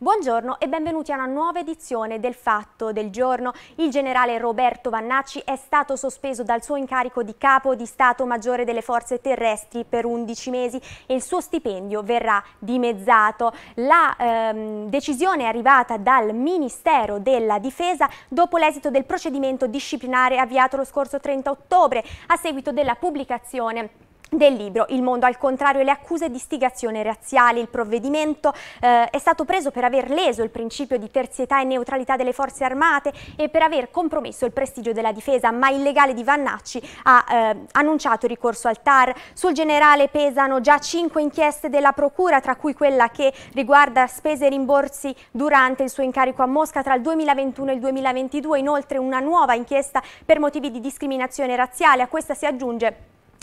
Buongiorno e benvenuti a una nuova edizione del Fatto del Giorno. Il generale Roberto Vannacci è stato sospeso dal suo incarico di capo di Stato Maggiore delle Forze Terrestri per 11 mesi e il suo stipendio verrà dimezzato. La ehm, decisione è arrivata dal Ministero della Difesa dopo l'esito del procedimento disciplinare avviato lo scorso 30 ottobre a seguito della pubblicazione del libro Il mondo al contrario e le accuse di stigazione razziale. Il provvedimento eh, è stato preso per aver leso il principio di terzietà e neutralità delle forze armate e per aver compromesso il prestigio della difesa, ma il legale di Vannacci ha eh, annunciato il ricorso al TAR. Sul generale pesano già cinque inchieste della Procura, tra cui quella che riguarda spese e rimborsi durante il suo incarico a Mosca tra il 2021 e il 2022, inoltre una nuova inchiesta per motivi di discriminazione razziale. A questa si aggiunge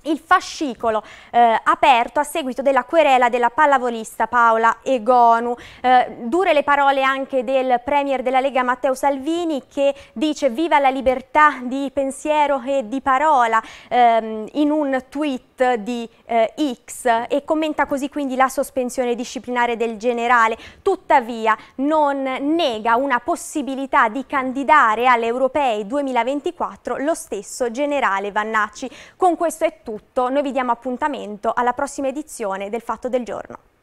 il fascicolo eh, aperto a seguito della querela della pallavolista Paola Egonu. Eh, dure le parole anche del Premier della Lega Matteo Salvini che dice viva la libertà di pensiero e di parola ehm, in un tweet di eh, X e commenta così quindi la sospensione disciplinare del generale. Tuttavia non nega una possibilità di candidare alle europee 2024 lo stesso generale Vannacci. Con questo è tutto tutto, noi vi diamo appuntamento alla prossima edizione del Fatto del Giorno.